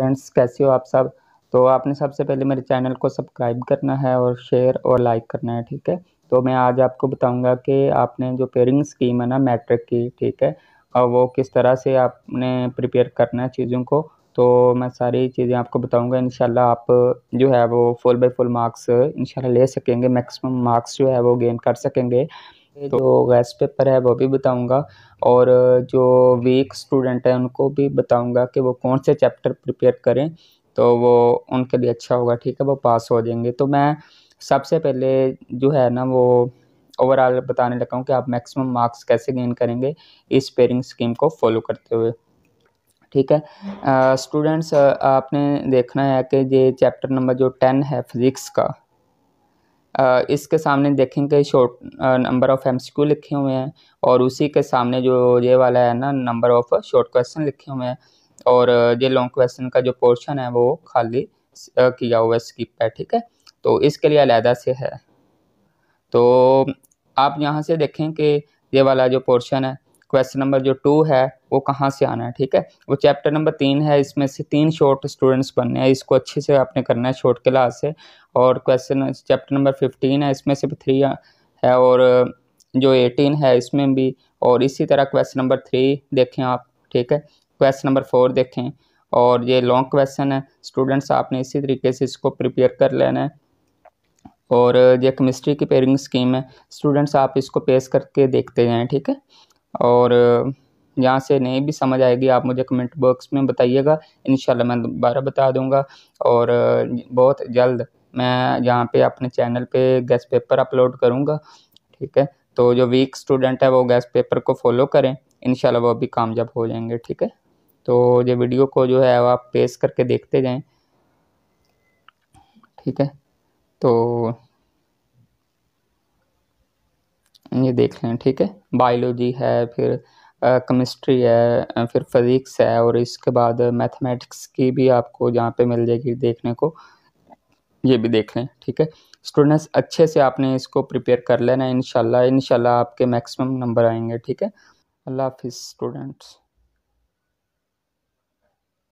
friends कैसे हो आप सब तो आपने सबसे पहले मेरे चैनल को सब्सक्राइब करना है और शेयर और लाइक करना है ठीक है तो मैं आज आपको बताऊंगा कि आपने जो पेयरिंग स्कीम है ना मैट्रिक की ठीक है और वो किस तरह से आपने प्रिपेयर करना है चीज़ों को तो मैं सारी चीज़ें आपको बताऊँगा इन आप जो है वो फुल बाई फुल मार्क्स इनशाला ले सकेंगे मैक्सिमम मार्क्स जो है वो गेन कर सकेंगे तो, जो गैस पेपर है वो भी बताऊंगा और जो वीक स्टूडेंट हैं उनको भी बताऊंगा कि वो कौन से चैप्टर प्रिपेयर करें तो वो उनके लिए अच्छा होगा ठीक है वो पास हो जाएंगे तो मैं सबसे पहले जो है ना वो ओवरऑल बताने लगा हूँ कि आप मैक्सिमम मार्क्स कैसे गेन करेंगे इस पेयरिंग स्कीम को फॉलो करते हुए ठीक है स्टूडेंट्स आपने देखना है कि ये चैप्टर नंबर जो टेन है फिज़िक्स का इसके सामने देखेंगे शॉर्ट नंबर ऑफ़ एमसीक्यू लिखे हुए हैं और उसी के सामने जो ये वाला है ना नंबर ऑफ़ शॉर्ट क्वेश्चन लिखे हुए हैं और ये लॉन्ग क्वेश्चन का जो पोर्शन है वो खाली किया हुआ स्किप है ठीक है तो इसके लिए अलहदा से है तो आप यहाँ से देखें कि ये वाला जो पोर्शन है क्वेश्चन नंबर जो टू है वो कहाँ से आना है ठीक है वो चैप्टर नंबर तीन है इसमें से तीन शॉर्ट स्टूडेंट्स बनने हैं इसको अच्छे से आपने करना है शॉर्ट क्लास से और क्वेश्चन चैप्टर नंबर फिफ्टीन है इसमें से भी थ्री है और जो एटीन है इसमें भी और इसी तरह क्वेश्चन नंबर थ्री देखें आप ठीक है क्वेश्चन नंबर फोर देखें और ये लॉन्ग क्वेश्चन है स्टूडेंट्स आपने इसी तरीके से इसको प्रिपेयर कर लेना है और ये केमिस्ट्री की पेयरिंग स्कीम है स्टूडेंट्स आप इसको पेश करके देखते जाएँ ठीक है और यहाँ से नहीं भी समझ आएगी आप मुझे कमेंट बॉक्स में बताइएगा इन मैं दोबारा बता दूँगा और बहुत जल्द मैं यहाँ पे अपने चैनल पे गैस पेपर अपलोड करूँगा ठीक है तो जो वीक स्टूडेंट है वो गैस पेपर को फॉलो करें इन वो अभी कामयाब हो जाएंगे ठीक है तो ये वीडियो को जो है आप पेश करके देखते जाएँ ठीक है तो ये देख लें ठीक है बायोलॉजी है फिर केमिस्ट्री है फिर फिज़िक्स है और इसके बाद मैथमेटिक्स की भी आपको जहाँ पे मिल जाएगी देखने को ये भी देख लें ठीक है स्टूडेंट्स अच्छे से आपने इसको प्रिपेयर कर लेना इन शाला इन आपके मैक्सिमम नंबर आएंगे ठीक है अल्लाह हाफिज़ स्टूडेंट्स